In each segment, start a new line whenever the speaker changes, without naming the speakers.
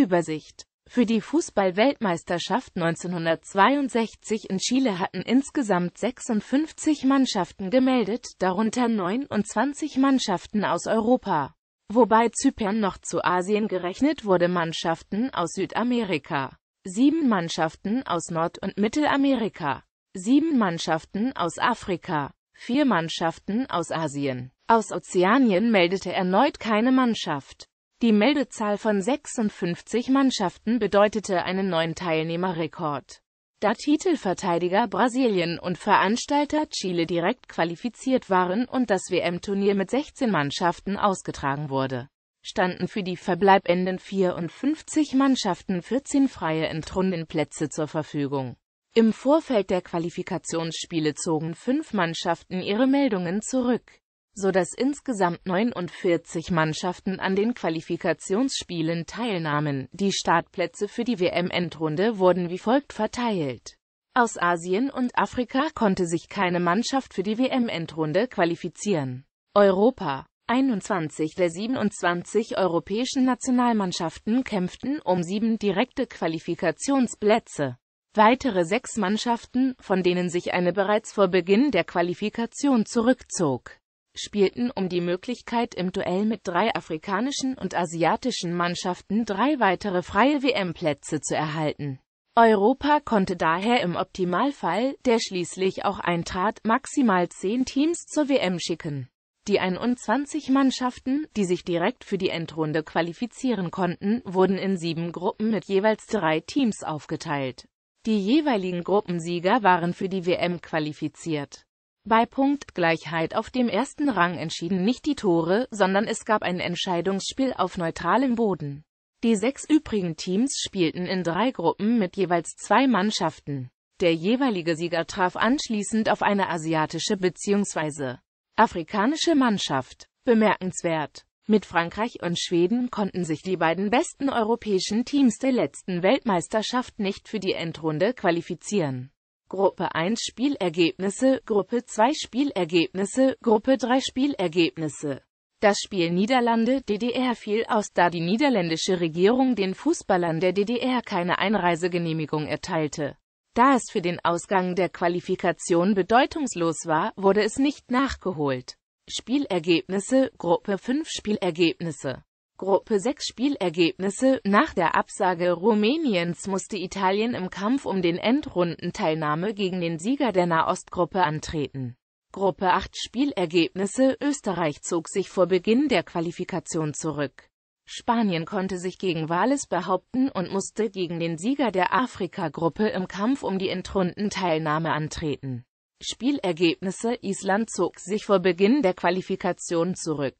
Übersicht Für die Fußballweltmeisterschaft 1962 in Chile hatten insgesamt 56 Mannschaften gemeldet, darunter 29 Mannschaften aus Europa. Wobei Zypern noch zu Asien gerechnet wurde Mannschaften aus Südamerika, sieben Mannschaften aus Nord- und Mittelamerika, sieben Mannschaften aus Afrika, vier Mannschaften aus Asien. Aus Ozeanien meldete erneut keine Mannschaft. Die Meldezahl von 56 Mannschaften bedeutete einen neuen Teilnehmerrekord. Da Titelverteidiger Brasilien und Veranstalter Chile direkt qualifiziert waren und das WM-Turnier mit 16 Mannschaften ausgetragen wurde, standen für die verbleibenden 54 Mannschaften 14 freie Entrundenplätze zur Verfügung. Im Vorfeld der Qualifikationsspiele zogen fünf Mannschaften ihre Meldungen zurück so dass insgesamt 49 Mannschaften an den Qualifikationsspielen teilnahmen. Die Startplätze für die WM-Endrunde wurden wie folgt verteilt. Aus Asien und Afrika konnte sich keine Mannschaft für die WM-Endrunde qualifizieren. Europa 21 der 27 europäischen Nationalmannschaften kämpften um sieben direkte Qualifikationsplätze. Weitere sechs Mannschaften, von denen sich eine bereits vor Beginn der Qualifikation zurückzog, spielten um die Möglichkeit im Duell mit drei afrikanischen und asiatischen Mannschaften drei weitere freie WM-Plätze zu erhalten. Europa konnte daher im Optimalfall, der schließlich auch eintrat, maximal zehn Teams zur WM schicken. Die 21 Mannschaften, die sich direkt für die Endrunde qualifizieren konnten, wurden in sieben Gruppen mit jeweils drei Teams aufgeteilt. Die jeweiligen Gruppensieger waren für die WM qualifiziert. Bei Punktgleichheit auf dem ersten Rang entschieden nicht die Tore, sondern es gab ein Entscheidungsspiel auf neutralem Boden. Die sechs übrigen Teams spielten in drei Gruppen mit jeweils zwei Mannschaften. Der jeweilige Sieger traf anschließend auf eine asiatische bzw. afrikanische Mannschaft. Bemerkenswert. Mit Frankreich und Schweden konnten sich die beiden besten europäischen Teams der letzten Weltmeisterschaft nicht für die Endrunde qualifizieren. Gruppe 1 Spielergebnisse, Gruppe 2 Spielergebnisse, Gruppe 3 Spielergebnisse. Das Spiel Niederlande DDR fiel aus, da die niederländische Regierung den Fußballern der DDR keine Einreisegenehmigung erteilte. Da es für den Ausgang der Qualifikation bedeutungslos war, wurde es nicht nachgeholt. Spielergebnisse Gruppe 5 Spielergebnisse Gruppe 6 Spielergebnisse Nach der Absage Rumäniens musste Italien im Kampf um den Endrundenteilnahme gegen den Sieger der Nahostgruppe antreten. Gruppe 8 Spielergebnisse Österreich zog sich vor Beginn der Qualifikation zurück. Spanien konnte sich gegen Wales behaupten und musste gegen den Sieger der Afrika-Gruppe im Kampf um die Endrundenteilnahme antreten. Spielergebnisse Island zog sich vor Beginn der Qualifikation zurück.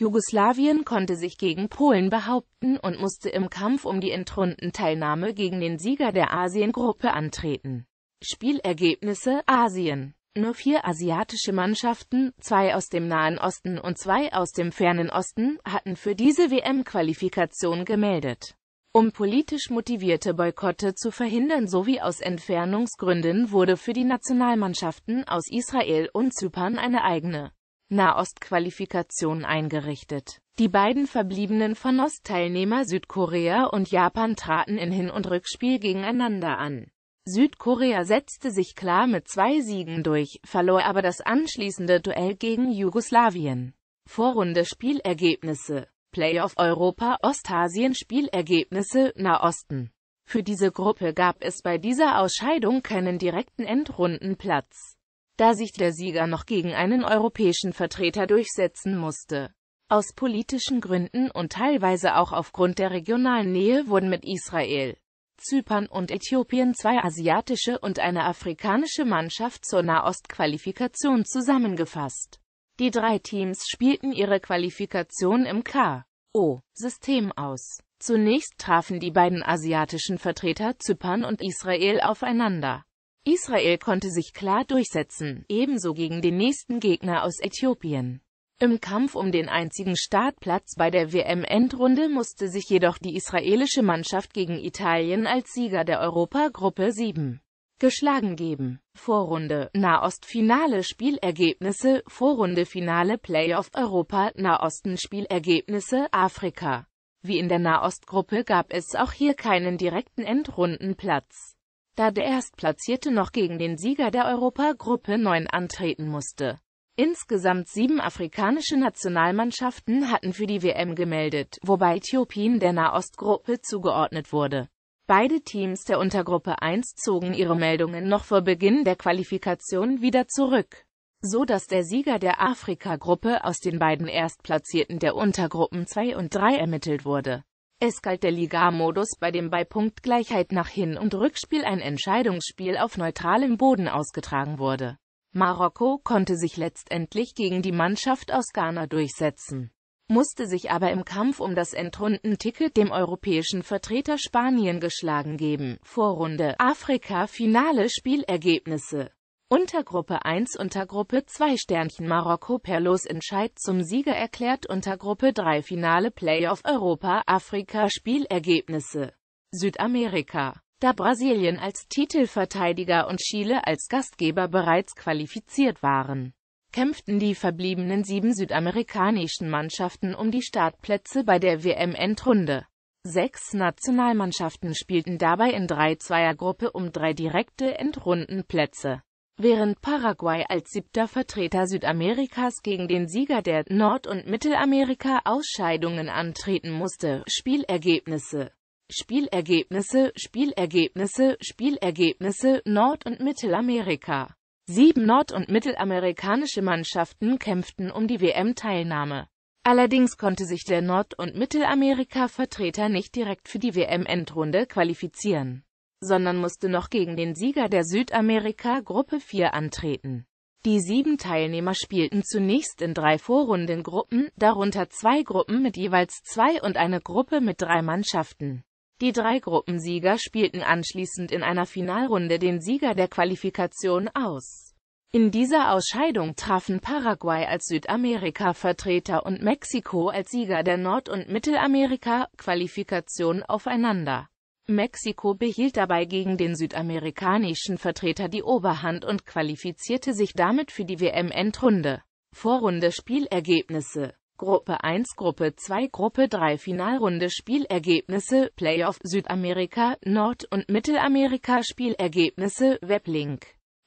Jugoslawien konnte sich gegen Polen behaupten und musste im Kampf um die Endrundenteilnahme gegen den Sieger der Asiengruppe antreten. Spielergebnisse Asien Nur vier asiatische Mannschaften, zwei aus dem Nahen Osten und zwei aus dem Fernen Osten, hatten für diese WM-Qualifikation gemeldet. Um politisch motivierte Boykotte zu verhindern sowie aus Entfernungsgründen wurde für die Nationalmannschaften aus Israel und Zypern eine eigene Nahostqualifikation eingerichtet. Die beiden verbliebenen Fernost-Teilnehmer Südkorea und Japan traten in Hin- und Rückspiel gegeneinander an. Südkorea setzte sich klar mit zwei Siegen durch, verlor aber das anschließende Duell gegen Jugoslawien. Vorrunde Spielergebnisse Playoff Europa Ostasien Spielergebnisse Nahosten Für diese Gruppe gab es bei dieser Ausscheidung keinen direkten Endrundenplatz da sich der Sieger noch gegen einen europäischen Vertreter durchsetzen musste. Aus politischen Gründen und teilweise auch aufgrund der regionalen Nähe wurden mit Israel, Zypern und Äthiopien zwei asiatische und eine afrikanische Mannschaft zur Nahostqualifikation zusammengefasst. Die drei Teams spielten ihre Qualifikation im K.O.-System aus. Zunächst trafen die beiden asiatischen Vertreter Zypern und Israel aufeinander. Israel konnte sich klar durchsetzen, ebenso gegen den nächsten Gegner aus Äthiopien. Im Kampf um den einzigen Startplatz bei der WM-Endrunde musste sich jedoch die israelische Mannschaft gegen Italien als Sieger der Europagruppe 7 geschlagen geben. Vorrunde, Nahost-Finale Spielergebnisse, Vorrunde Finale Playoff Europa, Nahosten Spielergebnisse Afrika. Wie in der Nahostgruppe gab es auch hier keinen direkten Endrundenplatz da der Erstplatzierte noch gegen den Sieger der Europagruppe 9 antreten musste. Insgesamt sieben afrikanische Nationalmannschaften hatten für die WM gemeldet, wobei Äthiopien der Nahostgruppe zugeordnet wurde. Beide Teams der Untergruppe 1 zogen ihre Meldungen noch vor Beginn der Qualifikation wieder zurück, so dass der Sieger der Afrika-Gruppe aus den beiden Erstplatzierten der Untergruppen 2 und 3 ermittelt wurde. Es galt der Ligamodus, bei dem bei Punktgleichheit nach Hin- und Rückspiel ein Entscheidungsspiel auf neutralem Boden ausgetragen wurde. Marokko konnte sich letztendlich gegen die Mannschaft aus Ghana durchsetzen, musste sich aber im Kampf um das Endrundenticket dem europäischen Vertreter Spanien geschlagen geben. Vorrunde, Afrika, Finale, Spielergebnisse Untergruppe 1 Untergruppe 2 Sternchen Marokko per entscheid zum Sieger erklärt Untergruppe 3 Finale Playoff Europa Afrika Spielergebnisse Südamerika da Brasilien als Titelverteidiger und Chile als Gastgeber bereits qualifiziert waren, kämpften die verbliebenen sieben südamerikanischen Mannschaften um die Startplätze bei der WM-Endrunde. Sechs Nationalmannschaften spielten dabei in drei Zweiergruppe um drei direkte Endrundenplätze während Paraguay als siebter Vertreter Südamerikas gegen den Sieger der Nord- und Mittelamerika-Ausscheidungen antreten musste. Spielergebnisse Spielergebnisse, Spielergebnisse, Spielergebnisse Nord- und Mittelamerika. Sieben nord- und mittelamerikanische Mannschaften kämpften um die WM-Teilnahme. Allerdings konnte sich der Nord- und Mittelamerika-Vertreter nicht direkt für die WM-Endrunde qualifizieren sondern musste noch gegen den Sieger der Südamerika-Gruppe 4 antreten. Die sieben Teilnehmer spielten zunächst in drei Vorrundengruppen, darunter zwei Gruppen mit jeweils zwei und eine Gruppe mit drei Mannschaften. Die drei Gruppensieger spielten anschließend in einer Finalrunde den Sieger der Qualifikation aus. In dieser Ausscheidung trafen Paraguay als Südamerika-Vertreter und Mexiko als Sieger der Nord- und Mittelamerika-Qualifikation aufeinander. Mexiko behielt dabei gegen den südamerikanischen Vertreter die Oberhand und qualifizierte sich damit für die WM-Endrunde. Vorrunde Spielergebnisse Gruppe 1, Gruppe 2, Gruppe 3 Finalrunde Spielergebnisse, Playoff Südamerika, Nord- und Mittelamerika Spielergebnisse, Weblink.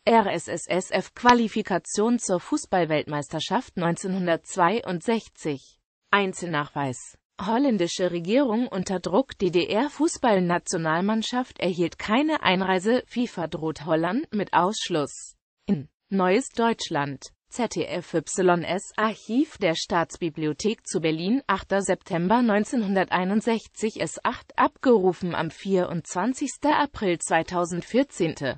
RSSSF Qualifikation zur Fußballweltmeisterschaft 1962. Einzelnachweis holländische Regierung unter Druck DDR-Fußballnationalmannschaft erhielt keine Einreise, FIFA droht Holland mit Ausschluss. In Neues Deutschland ZDFYS Archiv der Staatsbibliothek zu Berlin, 8. September 1961 S8, abgerufen am 24. April 2014